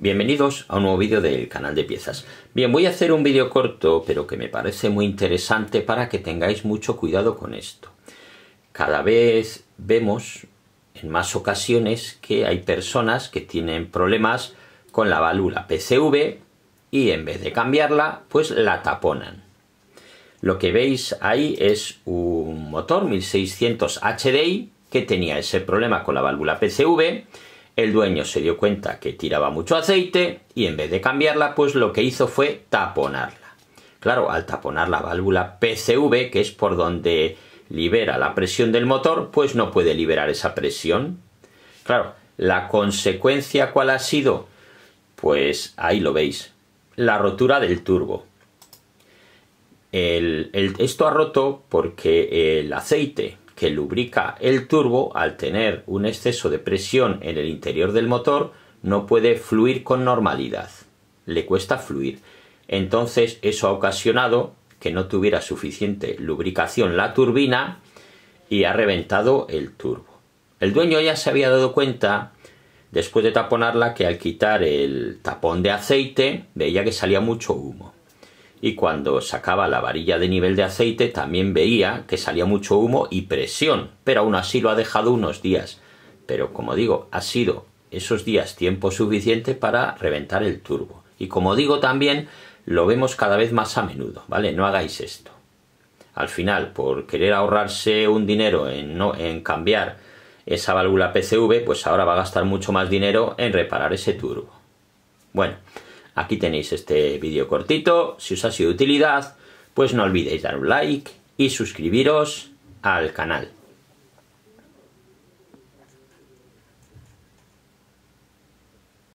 Bienvenidos a un nuevo vídeo del canal de piezas. Bien, voy a hacer un vídeo corto, pero que me parece muy interesante para que tengáis mucho cuidado con esto. Cada vez vemos en más ocasiones que hay personas que tienen problemas con la válvula PCV y en vez de cambiarla, pues la taponan. Lo que veis ahí es un motor 1600 HDI que tenía ese problema con la válvula PCV el dueño se dio cuenta que tiraba mucho aceite y en vez de cambiarla, pues lo que hizo fue taponarla. Claro, al taponar la válvula PCV, que es por donde libera la presión del motor, pues no puede liberar esa presión. Claro, la consecuencia cuál ha sido? Pues ahí lo veis, la rotura del turbo. esto ha roto porque el aceite que lubrica el turbo, al tener un exceso de presión en el interior del motor, no puede fluir con normalidad. Le cuesta fluir. Entonces eso ha ocasionado que no tuviera suficiente lubricación la turbina y ha reventado el turbo. El dueño ya se había dado cuenta, después de taponarla, que al quitar el tapón de aceite veía que salía mucho humo y cuando sacaba la varilla de nivel de aceite también veía que salía mucho humo y presión, pero aún así lo ha dejado unos días. Pero como digo, ha sido esos días tiempo suficiente para reventar el turbo. Y como digo también, lo vemos cada vez más a menudo, ¿vale? No hagáis esto. Al final, por querer ahorrarse un dinero en, no, en cambiar esa válvula PCV, pues ahora va a gastar mucho más dinero en reparar ese turbo. Bueno, Aquí tenéis este vídeo cortito. Si os ha sido de utilidad, pues no olvidéis dar un like y suscribiros al canal.